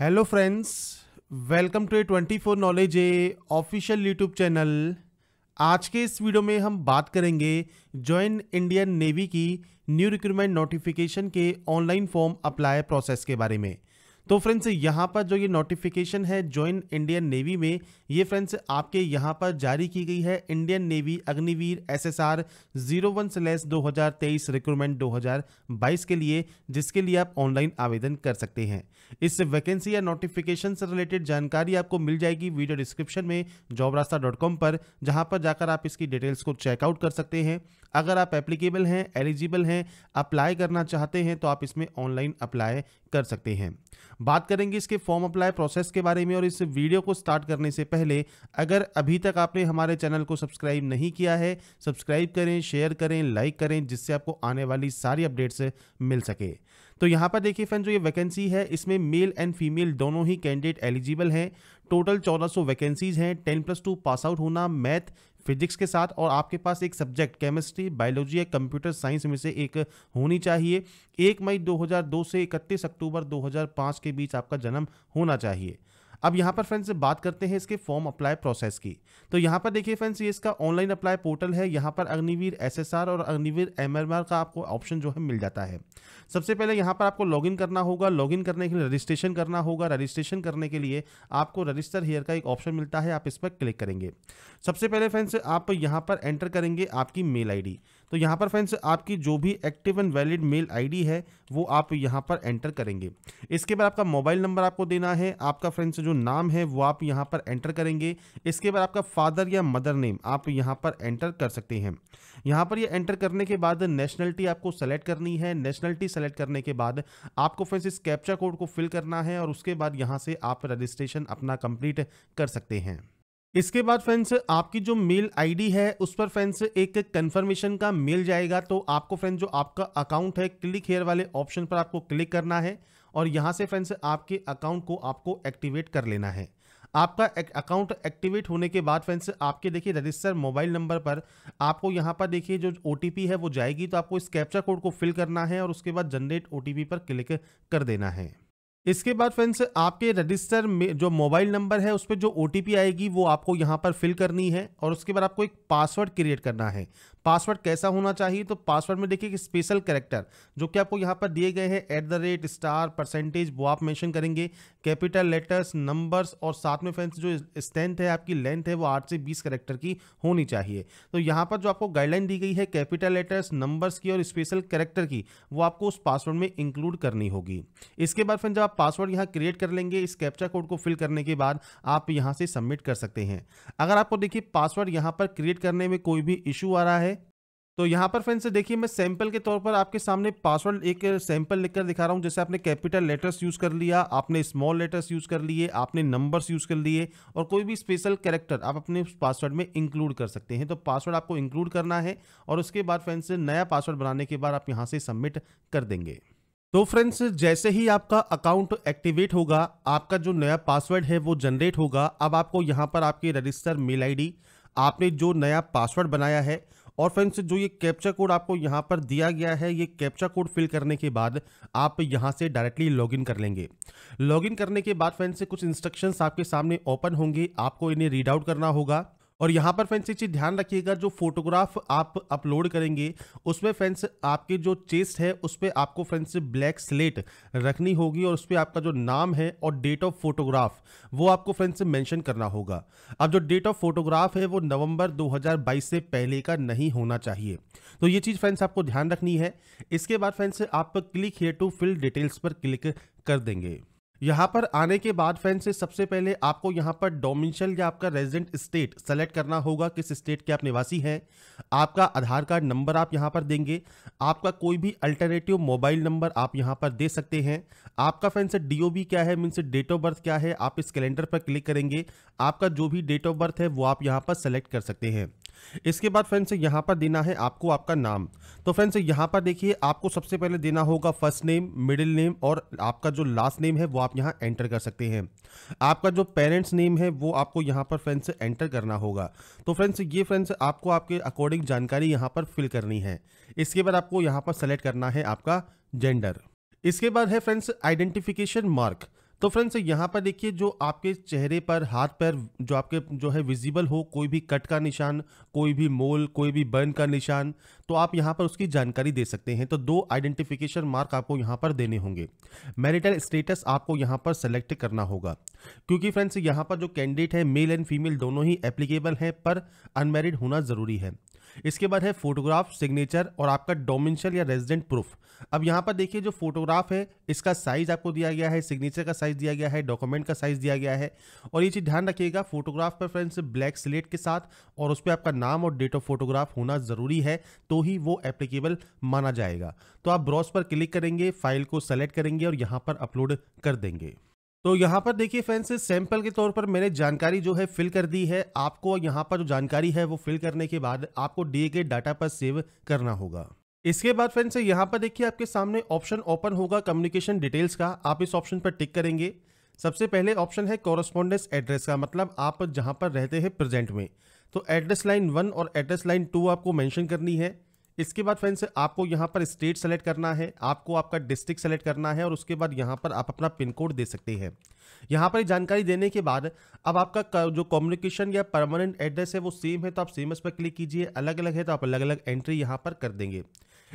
hello friends welcome to a twenty four knowledge a official YouTube channel आज के इस video में हम बात करेंगे जॉइन इंडियन नेवी की न्यू रिक्रूटमेंट नोटिफिकेशन के ऑनलाइन फॉर्म अप्लाई प्रोसेस के बारे में तो फ्रेंड्स यहाँ पर जो ये नोटिफिकेशन है जॉइन इंडियन नेवी में ये फ्रेंड्स आपके यहाँ पर जारी की गई है Indian Navy Agniveer S S R zero one slash दो हज़ार तेईस रिक्रूटमेंट दो हज़ार बाईस के लिए जिसके लिए आप ऑनलाइन आवेदन कर सकते हैं इस वैकेंसी या नोटिफिकेशन से रिलेटेड जानकारी आपको मिल जाएगी वीडियो डिस्क्रिप्शन में जॉब रास्ता डॉट कॉम पर जहाँ पर जाकर आप इसकी डिटेल्स को चेकआउट कर सकते हैं अगर आप एप्लीकेबल हैं एलिजिबल हैं अप्लाई करना चाहते हैं तो आप इसमें ऑनलाइन अप्लाई कर सकते हैं बात करेंगे इसके फॉर्म अप्लाई प्रोसेस के बारे में और इस वीडियो को स्टार्ट करने से पहले पहले अगर अभी तक आपने हमारे चैनल को सब्सक्राइब नहीं किया है सब्सक्राइब करें शेयर करें लाइक करें जिससे आपको आने वाली सारी अपडेट्स मिल सके तो यहाँ पर देखिए फ्रेंड जो ये वैकेंसी है इसमें मेल एंड फीमेल दोनों ही कैंडिडेट एलिजिबल हैं टोटल चौदह सौ वैकेंसीज हैं ten plus two pass out होना मैथ फिजिक्स के साथ और आपके पास एक सब्जेक्ट केमिस्ट्री बायोलॉजी या कंप्यूटर साइंस में से एक होनी चाहिए एक मई 2002 से 31 अक्टूबर 2005 के बीच आपका जन्म होना चाहिए अब यहाँ पर फ्रेंड्स बात करते हैं इसके फॉर्म अप्लाई प्रोसेस की तो यहाँ पर देखिए फ्रेंड्स ये इसका ऑनलाइन अप्लाई पोर्टल है यहाँ पर अग्निवीर एसएसआर और अग्निवीर एमएमआर का आपको ऑप्शन जो है मिल जाता है सबसे पहले यहाँ पर आपको लॉगिन करना होगा लॉगिन करने के लिए रजिस्ट्रेशन करना होगा रजिस्ट्रेशन करने के लिए आपको रजिस्टर हेयर का एक ऑप्शन मिलता है आप इस पर क्लिक करेंगे सबसे पहले फ्रेंड्स आप यहाँ पर एंटर करेंगे आपकी मेल डी तो यहाँ पर फ्रेंड्स आपकी जो भी active and valid mail D है वो आप यहाँ पर एंटर करेंगे इसके बाद आपका मोबाइल नंबर आपको देना है आपका फ्रेंड्स जो नाम है वो आप यहाँ पर एंटर करेंगे इसके बाद आपका फादर या मदर नेम आप यहाँ पर एंटर कर सकते हैं यहाँ पर ये यह एंटर करने के बाद नेशनलिटी आपको सेलेक्ट करनी है नेशनलिटी सेलेक्ट करने के बाद आपको फिर इस कैप्चा कोड को फिल करना है और उसके बाद यहाँ से आप रजिस्ट्रेशन अपना कंप्लीट कर सकते हैं इसके बाद फ्रेंड्स आपकी जो मेल आईडी है उस पर फ्रेंड्स एक कंफर्मेशन का मेल जाएगा तो आपको फ्रेंड्स जो आपका अकाउंट है क्लिक हेयर वाले ऑप्शन पर आपको क्लिक करना है और यहाँ से फ्रेंड्स आपके अकाउंट को आपको एक्टिवेट कर लेना है आपका एक, अकाउंट एक्टिवेट होने के बाद फ्रेंड्स आपके देखिए रजिस्टर मोबाइल नंबर पर आपको यहां पर देखिए जो ओ है वो जाएगी तो आपको इस कैप्चर कोड को फिल करना है और उसके बाद जनरेट ओ पर क्लिक कर देना है इसके बाद फ्रेंड्स आपके रजिस्टर में जो मोबाइल नंबर है उस पर जो ओ आएगी वो आपको यहां पर फिल करनी है और उसके बाद आपको एक पासवर्ड क्रिएट करना है पासवर्ड कैसा होना चाहिए तो पासवर्ड में देखिए स्पेशल कैरेक्टर जो कि आपको यहाँ पर दिए गए हैं at the rate star percentage वो आप मेंशन करेंगे कैपिटल लेटर्स नंबर्स और साथ में फ्रेंड्स जो स्ट्रेंथ है आपकी लेंथ है वो आठ से बीस करेक्टर की होनी चाहिए तो यहाँ पर जो आपको गाइडलाइन दी गई है कैपिटल लेटर्स नंबर्स की और स्पेशल कैरेक्टर की वो आपको उस पासवर्ड में इंक्लूड करनी होगी इसके बाद फ्रेंड जब आप पासवर्ड यहाँ क्रिएट कर लेंगे इस कैप्चा कोड को फिल करने के बाद आप यहाँ से सबमिट कर सकते हैं अगर आपको देखिए पासवर्ड यहाँ पर क्रिएट करने में कोई भी इशू आ रहा है तो यहाँ पर फ्रेंड्स देखिए मैं सैंपल के तौर पर आपके सामने पासवर्ड एक सैंपल लिखकर दिखा रहा हूँ जैसे आपने कैपिटल लेटर्स यूज़ कर लिया आपने स्मॉल लेटर्स यूज़ कर लिए आपने नंबर्स यूज़ कर लिए और कोई भी स्पेशल कैरेक्टर आप अपने पासवर्ड में इंक्लूड कर सकते हैं तो पासवर्ड आपको इंक्लूड करना है और उसके बाद फ्रेंड्स नया पासवर्ड बनाने के बाद आप यहाँ से सबमिट कर देंगे तो फ्रेंड्स जैसे ही आपका अकाउंट एक्टिवेट होगा आपका जो नया पासवर्ड है वो जनरेट होगा अब आपको यहाँ पर आपकी रजिस्टर मेल आई आपने जो नया पासवर्ड बनाया है और फ्रेंड्स जो ये कैप्चा कोड आपको यहाँ पर दिया गया है ये कैप्चा कोड फिल करने के बाद आप यहाँ से डायरेक्टली लॉगिन कर लेंगे लॉगिन करने के बाद फ्रेंड्स कुछ इंस्ट्रक्शंस आपके सामने ओपन होंगे आपको इन्हें रीड आउट करना होगा और यहाँ पर फ्रेंड्स एक चीज़ ध्यान रखिएगा जो फोटोग्राफ आप अपलोड करेंगे उसमें फ्रेंड्स आपके जो चेस्ट है उस पर आपको फ्रेंड्स ब्लैक स्लेट रखनी होगी और उस पर आपका जो नाम है और डेट ऑफ फोटोग्राफ वो आपको फ्रेंड्स मेंशन करना होगा अब जो डेट ऑफ फोटोग्राफ है वो नवंबर 2022 से पहले का नहीं होना चाहिए तो ये चीज़ फ्रेंड्स आपको ध्यान रखनी है इसके बाद फ्रेंड्स आप click here to fill details पर क्लिक कर देंगे यहाँ पर आने के बाद फैन से सबसे पहले आपको यहाँ पर डोमिनशल या आपका रेजिडेंट स्टेट सेलेक्ट करना होगा किस स्टेट के आप निवासी हैं आपका आधार कार्ड नंबर आप यहाँ पर देंगे आपका कोई भी अल्टरनेटिव मोबाइल नंबर आप यहाँ पर दे सकते हैं आपका फैन से डी क्या है मीन से डेट ऑफ बर्थ क्या है आप इस कैलेंडर पर क्लिक करेंगे आपका जो भी डेट ऑफ बर्थ है वो आप यहाँ पर सेलेक्ट कर सकते हैं इसके बाद फ्रेंड्स यहाँ पर देना है आपको आपका नाम तो फ्रेंड्स यहाँ पर देखिए आपको सबसे पहले देना होगा फर्स्ट नेम मिडिल नेम और आपका जो लास्ट नेम है वो आप यहाँ एंटर कर सकते हैं आपका जो पेरेंट्स नेम है वो आपको यहाँ पर फ्रेंड्स एंटर करना होगा तो फ्रेंड्स ये फ्रेंड्स आपको आपके अकॉर्डिंग जानकारी यहाँ पर फिल करनी है इसके बाद आपको यहाँ पर सेलेक्ट करना है आपका जेंडर इसके बाद है फ्रेंड्स आइडेंटिफिकेशन मार्क तो फ्रेंड्स यहाँ पर देखिए जो आपके चेहरे पर हाथ पर जो आपके जो है विजिबल हो कोई भी कट का निशान कोई भी मोल कोई भी बर्न का निशान तो आप यहाँ पर उसकी जानकारी दे सकते हैं तो दो आइडेंटिफिकेशन मार्क आपको यहाँ पर देने होंगे मैरिटल स्टेटस आपको यहाँ पर सेलेक्ट करना होगा क्योंकि फ्रेंड्स यहाँ पर जो कैंडिडेट है मेल एंड फीमेल दोनों ही एप्लीकेबल हैं पर अनमेरिड होना ज़रूरी है इसके बाद है फोटोग्राफ सिग्नेचर और आपका डोमिनशल या रेजिडेंट प्रूफ अब यहाँ पर देखिए जो फोटोग्राफ है इसका साइज आपको दिया गया है सिग्नेचर का साइज दिया गया है डॉक्यूमेंट का साइज दिया गया है और ये चीज़ ध्यान रखिएगा फोटोग्राफ पर फ्रेंड्स ब्लैक स्लेट के साथ और उस पर आपका नाम और डेट ऑफ फोटोग्राफ होना ज़रूरी है तो ही वो एप्लीकेबल माना जाएगा तो आप ब्रॉस पर क्लिक करेंगे फाइल को सेलेक्ट करेंगे और यहाँ पर अपलोड कर देंगे तो यहाँ पर देखिए फ्रेंड्स सैंपल के तौर पर मैंने जानकारी जो है फिल कर दी है आपको यहाँ पर जो जानकारी है वो फिल करने के बाद आपको दिए के डाटा पर सेव करना होगा इसके बाद फ्रेंड्स यहाँ पर देखिए आपके सामने ऑप्शन ओपन होगा कम्युनिकेशन डिटेल्स का आप इस ऑप्शन पर टिक करेंगे सबसे पहले ऑप्शन है कॉरस्पॉन्डेंस एड्रेस का मतलब आप जहाँ पर रहते हैं प्रेजेंट में तो एड्रेस लाइन वन और एड्रेस लाइन टू आपको मेंशन करनी है इसके बाद फ्रेंड्स आपको यहाँ पर स्टेट सेलेक्ट करना है आपको आपका डिस्ट्रिक्ट सेलेक्ट करना है और उसके बाद यहाँ पर आप अपना पिन कोड दे सकते हैं यहाँ पर जानकारी देने के बाद अब आपका जो कम्युनिकेशन या परमानेंट एड्रेस है वो सेम है तो आप सेम इस पर क्लिक कीजिए अलग अलग है तो आप अलग अलग एंट्री यहाँ पर कर देंगे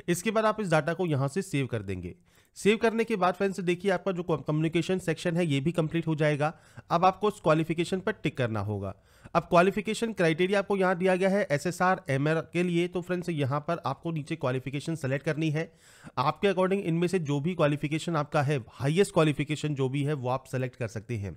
इसके बाद आप इस डाटा को यहाँ से सेव कर देंगे सेव करने के बाद फ्रेंड्स देखिए आपका जो कम्युनिकेशन सेक्शन है ये भी कंप्लीट हो जाएगा अब आपको उस क्वालिफिकेशन पर टिक करना होगा अब क्वालिफिकेशन क्राइटेरिया आपको यहाँ दिया गया है एस एस के लिए तो फ्रेंड्स यहाँ पर आपको नीचे क्वालिफिकेशन सेलेक्ट करनी है आपके अकॉर्डिंग इनमें से जो भी क्वालिफिकेशन आपका है हाईएस्ट क्वालिफिकेशन जो भी है वो आप सेलेक्ट कर सकते हैं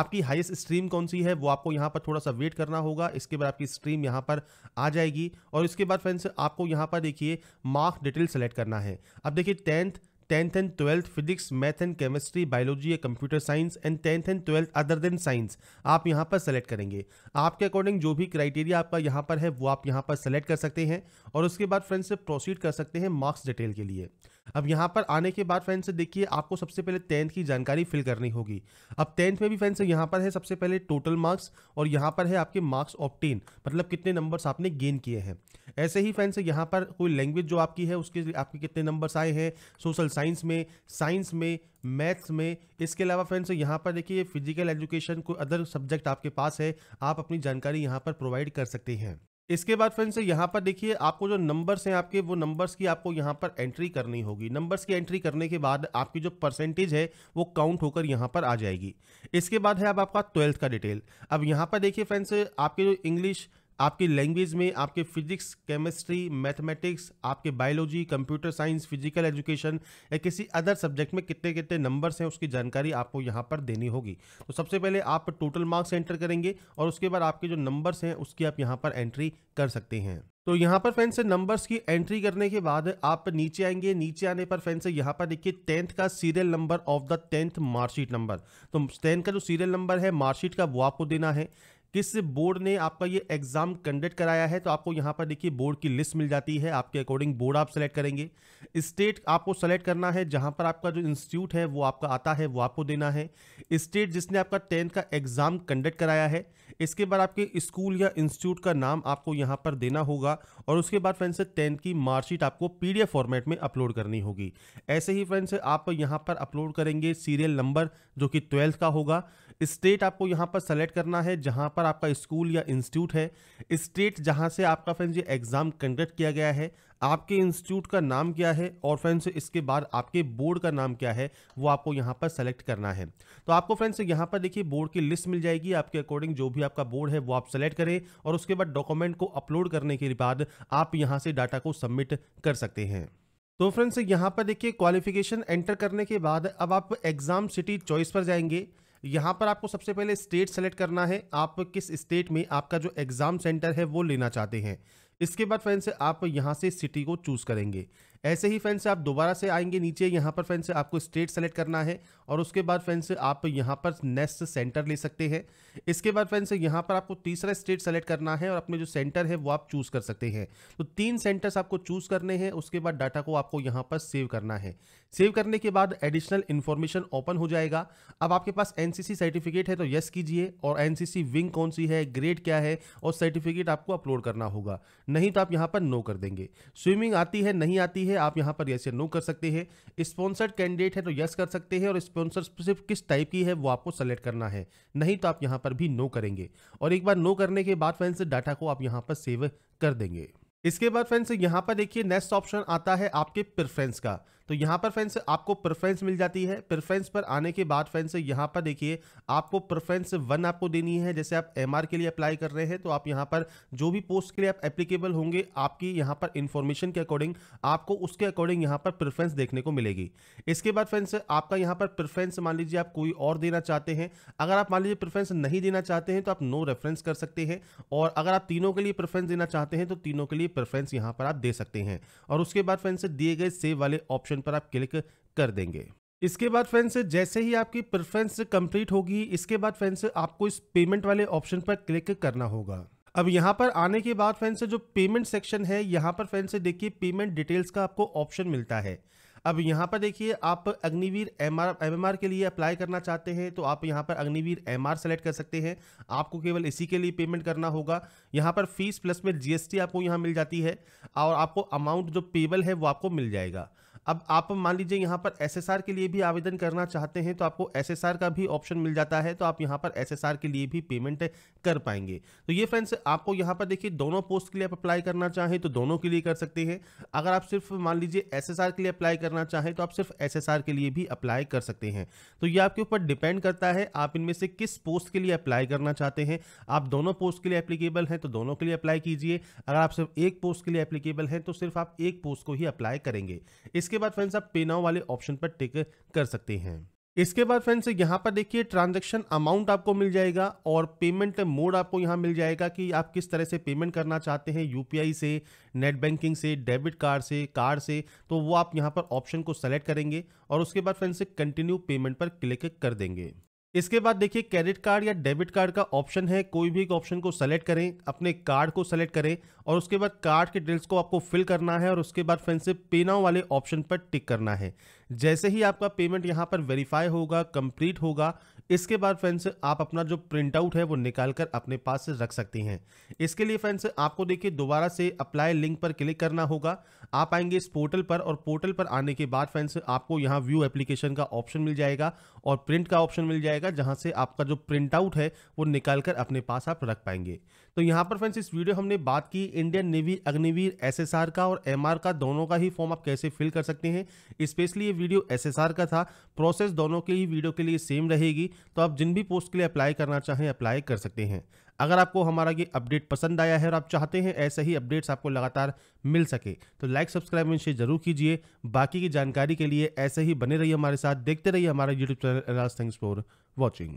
आपकी हाईएस्ट स्ट्रीम कौन सी है वो आपको यहाँ पर थोड़ा सा वेट करना होगा इसके बाद आपकी स्ट्रीम यहाँ पर आ जाएगी और इसके बाद फ्रेंड्स आपको यहाँ पर देखिए मार्क डिटेल सेलेक्ट करना है अब देखिए tenth tenth and twelfth physics math and chemistry biology या computer science and tenth and twelfth other than science आप यहां पर सेलेक्ट करेंगे आपके अकॉर्डिंग जो भी क्राइटेरिया आपका यहां पर है वो आप यहां पर सेलेक्ट कर सकते हैं और उसके बाद फ्रेंड्स से प्रोसीड कर सकते हैं मार्क्स डिटेल के लिए अब यहाँ पर आने के बाद फ्रेंड्स देखिए आपको सबसे पहले टेंथ की जानकारी फिल करनी होगी अब टेंथ में भी फ्रेंड्स यहाँ पर है सबसे पहले टोटल मार्क्स और यहाँ पर है आपके मार्क्स ऑप्टेन मतलब कितने नंबर्स आपने गेन किए हैं ऐसे ही फ्रेंड्स यहाँ पर कोई लैंग्वेज जो आपकी है उसके आपके कितने नंबर्स आए हैं सोशल साइंस में साइंस में मैथ्स में इसके अलावा फ्रेंड्स यहाँ पर देखिए फिजिकल एजुकेशन कोई अदर सब्जेक्ट आपके पास है आप अपनी जानकारी यहाँ पर प्रोवाइड कर सकते हैं इसके बाद फ्रेंड्स तो यहाँ पर देखिए आपको जो नंबर्स हैं आपके वो नंबर्स की आपको यहाँ पर एंट्री करनी होगी नंबर्स की एंट्री करने के बाद आपकी जो परसेंटेज है वो काउंट होकर यहाँ पर आ जाएगी इसके बाद है अब आपका ट्वेल्थ का डिटेल अब यहाँ पर देखिए फ्रेंड्स आपके जो इंग्लिश आपकी लैंग्वेज में आपके फिजिक्स केमिस्ट्री मैथमेटिक्स आपके biology computer science physical education या किसी अदर सब्जेक्ट में कितने कितने नंबर्स हैं उसकी जानकारी आपको यहाँ पर देनी होगी तो सबसे पहले आप टोटल मार्क्स एंटर करेंगे और उसके बाद आपके जो नंबर्स हैं उसकी आप यहाँ पर एंट्री कर सकते हैं तो यहाँ पर फ्रेंड्स नंबर्स की एंट्री करने के बाद आप नीचे आएंगे नीचे आने पर फ्रेंड्स यहाँ पर देखिए टेंथ का serial number of the tenth marksheet number तो टेंथ का जो सीरियल नंबर है मार्कशीट का वो आपको देना है किस बोर्ड ने आपका ये एग्जाम कंडक्ट कराया है तो आपको यहाँ पर देखिए बोर्ड की लिस्ट मिल जाती है आपके अकॉर्डिंग बोर्ड आप सेलेक्ट करेंगे स्टेट आपको सेलेक्ट करना है जहाँ पर आपका जो इंस्टीट्यूट है वो आपका आता है वो आपको देना है स्टेट जिसने आपका टेंथ का एग्जाम कंडक्ट कराया है इसके बाद आपके स्कूल या इंस्टीट्यूट का नाम आपको यहाँ पर देना होगा और उसके बाद फ्रेंड्स टेंथ की मार्कशीट आपको पीडीएफ फॉर्मेट में अपलोड करनी होगी ऐसे ही फ्रेंड्स आप यहाँ पर अपलोड करेंगे सीरियल नंबर जो कि ट्वेल्थ का होगा स्टेट आपको यहाँ पर सेलेक्ट करना है जहाँ पर आपका स्कूल या इंस्टीट्यूट है स्टेट जहाँ से आपका फ्रेंड्स ये एग्ज़ाम कंडक्ट किया गया है आपके इंस्टीट्यूट का नाम क्या है और फ्रेंड्स इसके बाद आपके बोर्ड का नाम क्या है वो आपको यहाँ पर सेलेक्ट करना है तो आपको फ्रेंड्स यहाँ पर देखिए बोर्ड की लिस्ट मिल जाएगी आपके अकॉर्डिंग जो भी आपका बोर्ड है वो आप सेलेक्ट करें और उसके बाद डॉक्यूमेंट को अपलोड करने के बाद आप यहाँ से डाटा को सबमिट कर सकते हैं तो फ्रेंड्स यहाँ पर देखिए क्वालिफिकेशन एंटर करने के बाद अब आप एग्ज़ाम सिटी चॉइस पर जाएंगे यहाँ पर आपको सबसे पहले स्टेट सेलेक्ट करना है आप किस स्टेट में आपका जो एग्ज़ाम सेंटर है वो लेना चाहते हैं इसके बाद फ्रेंड्स आप यहाँ से सिटी को चूज़ करेंगे ऐसे ही फ्रेंड्स आप दोबारा से आएंगे नीचे यहाँ पर फ्रेंड्स आपको स्टेट सेलेक्ट करना है और उसके बाद फ्रेंड्स आप यहाँ पर नेक्स्ट सेंटर ले सकते हैं इसके बाद फ्रेंड्स यहाँ पर आपको तीसरा स्टेट सेलेक्ट करना है और अपने जो सेंटर है वो आप चूज़ कर सकते हैं तो तीन सेंटर्स आपको चूज़ करने हैं उसके बाद डाटा को आपको यहाँ पर सेव करना है सेव करने के बाद एडिशनल इन्फॉर्मेशन ओपन हो जाएगा अब आपके पास एन सर्टिफिकेट है तो यस कीजिए और एन विंग कौन सी है ग्रेड क्या है और सर्टिफिकेट आपको अपलोड करना होगा नहीं तो आप यहाँ पर नो कर देंगे स्विमिंग आती है नहीं आती है है आप यहाँ पर यस या नो कर सकते हैं स्पॉन्सर्ड कैंडिडेट है तो यस कर सकते हैं और सिर्फ किस टाइप की है वो आपको सेलेक्ट करना है नहीं तो आप यहाँ पर भी नो करेंगे और एक बार नो करने के बाद फैंस डाटा को आप यहाँ पर सेव कर देंगे इसके बाद फ्रेंड्स यहाँ पर देखिए नेक्स्ट ऑप्शन आता है आपके प्रेफरेंस का तो यहाँ पर फ्रेंड्स आपको प्रेफरेंस मिल जाती है प्रेफरेंस पर आने के बाद फ्रेंड्स यहाँ पर देखिए आपको प्रेफरेंस वन आपको देनी है जैसे आप एम के लिए अप्लाई कर रहे हैं तो आप यहाँ पर जो भी पोस्ट के लिए आप एप्लीकेबल होंगे आपकी यहाँ पर इन्फॉर्मेशन के अकॉर्डिंग आपको उसके अकॉर्डिंग यहाँ पर प्रेफरेंस देखने को मिलेगी इसके बाद फ्रेंड्स आपका यहाँ पर प्रेफरेंस मान लीजिए आप कोई और देना चाहते हैं अगर आप मान लीजिए प्रेफरेंस नहीं देना चाहते हैं तो आप नो रेफरेंस कर सकते हैं और अगर आप तीनों के लिए प्रेफरेंस देना चाहते हैं तो तीनों के लिए प्रेफरेंस यहाँ पर आप दे सकते हैं और उसके बाद फ्रेंड्स दिए गए सेव वाले ऑप्शन पर आप क्लिक कर देंगे इसके बाद फ्रेंड्स जैसे ही आपकी प्रेफरेंस कंप्लीट होगी इसके बाद फ्रेंड्स आपको इस पेमेंट वाले ऑप्शन पर क्लिक करना होगा अब यहाँ पर आने के बाद फ्रेंड्स जो पेमेंट सेक्शन है यहाँ पर फ्रेंड्स देखिए पेमेंट डिटेल्स का आपको ऑप्शन मिलता है अब यहाँ पर देखिए आप अग्निवीर एम आर के लिए अप्लाई करना चाहते हैं तो आप यहाँ पर अग्निवीर एम आर सेलेक्ट कर सकते हैं आपको केवल इसी के लिए पेमेंट करना होगा यहाँ पर फीस प्लस में जीएसटी आपको यहाँ मिल जाती है और आपको अमाउंट जो पेबल है वो आपको मिल जाएगा अब आप मान लीजिए यहाँ पर एसएसआर के लिए भी आवेदन करना चाहते हैं तो आपको एसएसआर का भी ऑप्शन मिल जाता है तो आप यहाँ पर एसएसआर के लिए भी पेमेंट कर पाएंगे तो ये फ्रेंड्स आपको यहाँ पर देखिए दोनों पोस्ट के लिए आप अप्लाई करना चाहें तो दोनों के लिए कर सकते हैं अगर आप सिर्फ मान लीजिए एस के लिए अप्लाई करना चाहें तो आप सिर्फ एस के लिए भी अप्लाई कर सकते हैं तो ये आपके ऊपर डिपेंड करता है आप इनमें से किस पोस्ट के लिए अप्लाई करना चाहते हैं आप दोनों पोस्ट के लिए अप्लीकेबल हैं तो दोनों के लिए अप्लाई कीजिए अगर आप सिर्फ एक पोस्ट के लिए अप्लीकेबल हैं तो सिर्फ आप एक पोस्ट को ही अप्लाई करेंगे इसके इसके बाद फ्रेंड्स आप पे नाउ वाले ऑप्शन पर टिक कर सकते हैं इसके बाद फ्रेंड्स यहां पर देखिए ट्रांजैक्शन अमाउंट आपको मिल जाएगा और पेमेंट मोड आपको यहां मिल जाएगा कि आप किस तरह से पेमेंट करना चाहते हैं यूपीआई से नेट बैंकिंग से डेबिट कार्ड से कार्ड से तो वो आप यहां पर ऑप्शन को सेलेक्ट करेंगे और उसके बाद फ्रेंड्स कंटिन्यू पेमेंट पर क्लिक कर देंगे इसके बाद देखिए क्रेडिट कार्ड या डेबिट कार्ड का ऑप्शन है कोई भी एक ऑप्शन को सेलेक्ट करें अपने कार्ड को सेलेक्ट करें और उसके बाद कार्ड के डिटेल्स को आपको फिल करना है और उसके बाद फिर से पे नाउ वाले ऑप्शन पर टिक करना है जैसे ही आपका पेमेंट यहां पर वेरीफाई होगा कंप्लीट होगा इसके बाद फ्रेंड्स आप अपना जो प्रिंट आउट है वो निकाल कर अपने पास से रख सकती हैं इसके लिए फ्रेंड्स आपको देखिए दोबारा से अप्लाई लिंक पर क्लिक करना होगा आप आएंगे इस पोर्टल पर और पोर्टल पर आने के बाद फ्रेंड्स आपको यहाँ व्यू एप्लीकेशन का ऑप्शन मिल जाएगा और प्रिंट का ऑप्शन मिल जाएगा जहाँ से आपका जो प्रिंट आउट है वो निकाल कर अपने पास आप रख पाएंगे तो यहाँ पर फ्रेंड्स इस वीडियो हमने बात की इंडियन नेवी अग्निवीर एसएसआर का और एमआर का दोनों का ही फॉर्म आप कैसे फिल कर सकते हैं स्पेशली ये वीडियो एसएसआर का था प्रोसेस दोनों के ही वीडियो के लिए सेम रहेगी तो आप जिन भी पोस्ट के लिए अप्लाई करना चाहें अप्लाई कर सकते हैं अगर आपको हमारा ये अपडेट पसंद आया है और आप चाहते हैं ऐसे ही अपडेट्स आपको लगातार मिल सके तो लाइक सब्सक्राइब एंड शेयर जरूर कीजिए बाकी की जानकारी के लिए ऐसे ही बने रहिए हमारे साथ देखते रहिए हमारा YouTube channel thanks for watching